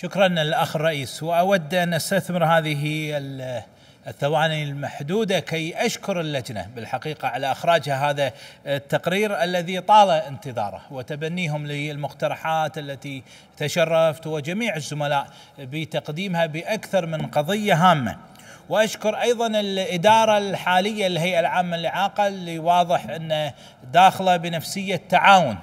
شكرا الاخ الرئيس واود ان استثمر هذه الثواني المحدوده كي اشكر اللجنه بالحقيقه على اخراجها هذا التقرير الذي طال انتظاره وتبنيهم للمقترحات التي تشرفت وجميع الزملاء بتقديمها باكثر من قضيه هامه. واشكر ايضا الاداره الحاليه للهيئه العامه للاعاقه اللي واضح انه داخله بنفسيه تعاون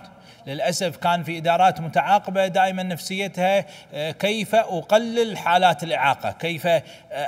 للأسف كان في إدارات متعاقبة دائما نفسيتها آه، كيف أقلل حالات الإعاقة كيف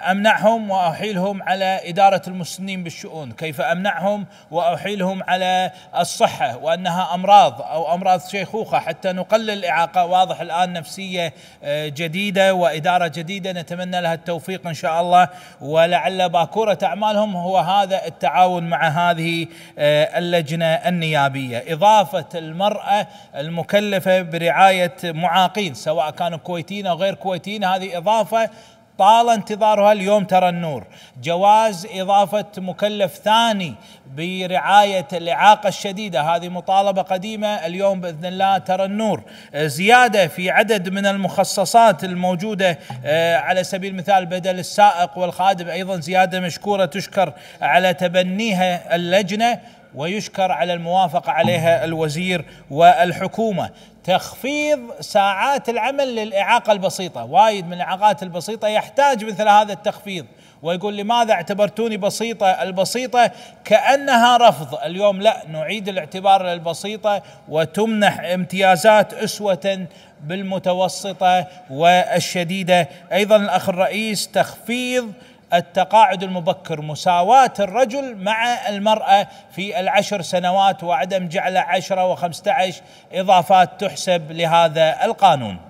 أمنعهم وأحيلهم على إدارة المسنين بالشؤون كيف أمنعهم وأحيلهم على الصحة وأنها أمراض أو أمراض شيخوخة حتى نقلل الإعاقة واضح الآن نفسية آه، جديدة وإدارة جديدة نتمنى لها التوفيق إن شاء الله ولعل باكورة أعمالهم هو هذا التعاون مع هذه آه، اللجنة النيابية إضافة المرأة المكلفه برعايه معاقين سواء كانوا كويتيين او غير كويتيين هذه اضافه طال انتظارها اليوم ترى النور جواز إضافة مكلف ثاني برعاية الإعاقة الشديدة هذه مطالبة قديمة اليوم بإذن الله ترى النور زيادة في عدد من المخصصات الموجودة آه، على سبيل المثال بدل السائق والخادم أيضا زيادة مشكورة تشكر على تبنيها اللجنة ويشكر على الموافقه عليها الوزير والحكومه تخفيض ساعات العمل للاعاقه البسيطه وايد من الاعاقات البسيطه يحتاج مثل هذا التخفيض ويقول لماذا اعتبرتوني بسيطة البسيطة كأنها رفض اليوم لا نعيد الاعتبار للبسيطة وتمنح امتيازات أسوة بالمتوسطة والشديدة أيضا الأخ الرئيس تخفيض التقاعد المبكر مساواة الرجل مع المرأة في العشر سنوات وعدم جعل عشرة وخمسة عشر إضافات تحسب لهذا القانون